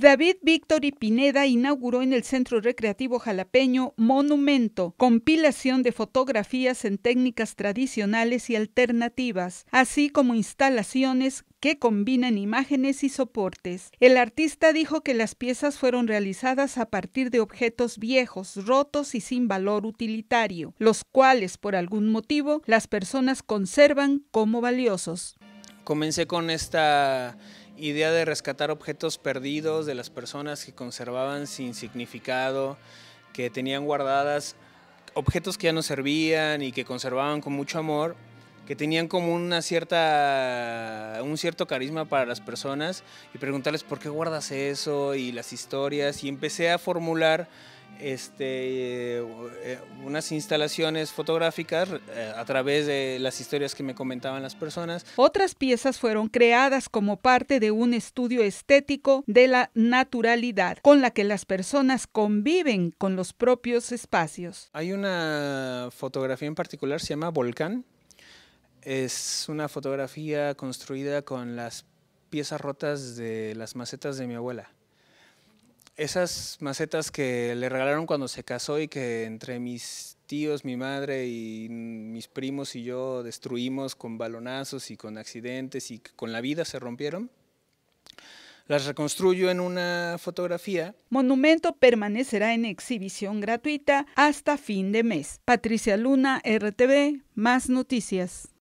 David Víctor y Pineda inauguró en el Centro Recreativo Jalapeño Monumento, compilación de fotografías en técnicas tradicionales y alternativas, así como instalaciones que combinan imágenes y soportes. El artista dijo que las piezas fueron realizadas a partir de objetos viejos, rotos y sin valor utilitario, los cuales por algún motivo las personas conservan como valiosos. Comencé con esta idea de rescatar objetos perdidos de las personas que conservaban sin significado, que tenían guardadas objetos que ya no servían y que conservaban con mucho amor, que tenían como una cierta, un cierto carisma para las personas y preguntarles por qué guardas eso y las historias y empecé a formular este, eh, eh, unas instalaciones fotográficas eh, a través de las historias que me comentaban las personas. Otras piezas fueron creadas como parte de un estudio estético de la naturalidad con la que las personas conviven con los propios espacios. Hay una fotografía en particular, se llama Volcán. Es una fotografía construida con las piezas rotas de las macetas de mi abuela esas macetas que le regalaron cuando se casó y que entre mis tíos, mi madre y mis primos y yo destruimos con balonazos y con accidentes y con la vida se rompieron. Las reconstruyo en una fotografía. Monumento permanecerá en exhibición gratuita hasta fin de mes. Patricia Luna, RTV, más noticias.